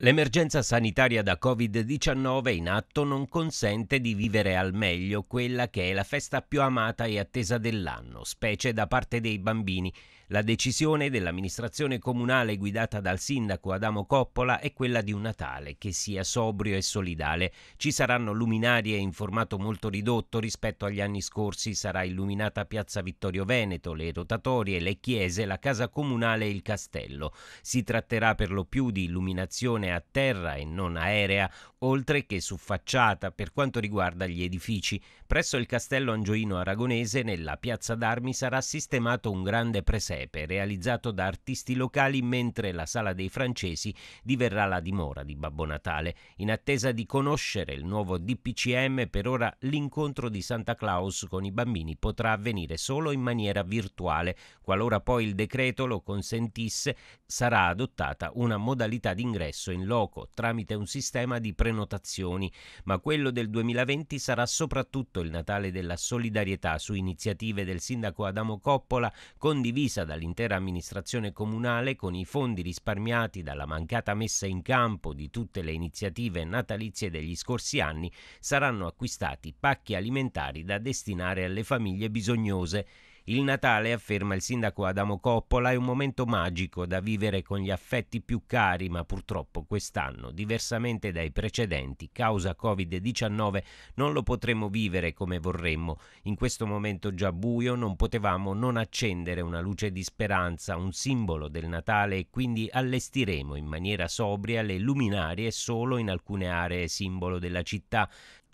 L'emergenza sanitaria da Covid-19 in atto non consente di vivere al meglio quella che è la festa più amata e attesa dell'anno, specie da parte dei bambini. La decisione dell'amministrazione comunale guidata dal sindaco Adamo Coppola è quella di un Natale che sia sobrio e solidale. Ci saranno luminarie in formato molto ridotto rispetto agli anni scorsi, sarà illuminata Piazza Vittorio Veneto, le rotatorie, le chiese, la casa comunale e il castello. Si tratterà per lo più di illuminazione comunicazione a terra e non aerea, oltre che su facciata per quanto riguarda gli edifici. Presso il castello angioino aragonese, nella piazza d'armi, sarà sistemato un grande presepe realizzato da artisti locali, mentre la sala dei francesi diverrà la dimora di Babbo Natale. In attesa di conoscere il nuovo DPCM, per ora l'incontro di Santa Claus con i bambini potrà avvenire solo in maniera virtuale. Qualora poi il decreto lo consentisse, sarà adottata una modalità d'ingresso in loco tramite un sistema di prenotazioni, ma quello del 2020 sarà soprattutto il Natale della solidarietà su iniziative del sindaco Adamo Coppola condivisa dall'intera amministrazione comunale con i fondi risparmiati dalla mancata messa in campo di tutte le iniziative natalizie degli scorsi anni, saranno acquistati pacchi alimentari da destinare alle famiglie bisognose. Il Natale, afferma il sindaco Adamo Coppola, è un momento magico da vivere con gli affetti più cari, ma purtroppo quest'anno, diversamente dai precedenti, causa Covid-19, non lo potremo vivere come vorremmo. In questo momento già buio non potevamo non accendere una luce di speranza, un simbolo del Natale e quindi allestiremo in maniera sobria le luminarie solo in alcune aree simbolo della città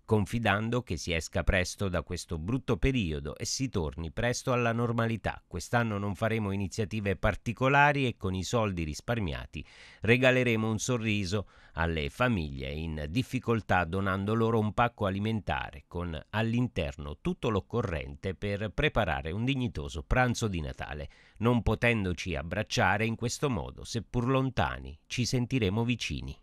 confidando che si esca presto da questo brutto periodo e si torni presto alla normalità. Quest'anno non faremo iniziative particolari e con i soldi risparmiati regaleremo un sorriso alle famiglie in difficoltà donando loro un pacco alimentare con all'interno tutto l'occorrente per preparare un dignitoso pranzo di Natale. Non potendoci abbracciare in questo modo, seppur lontani, ci sentiremo vicini.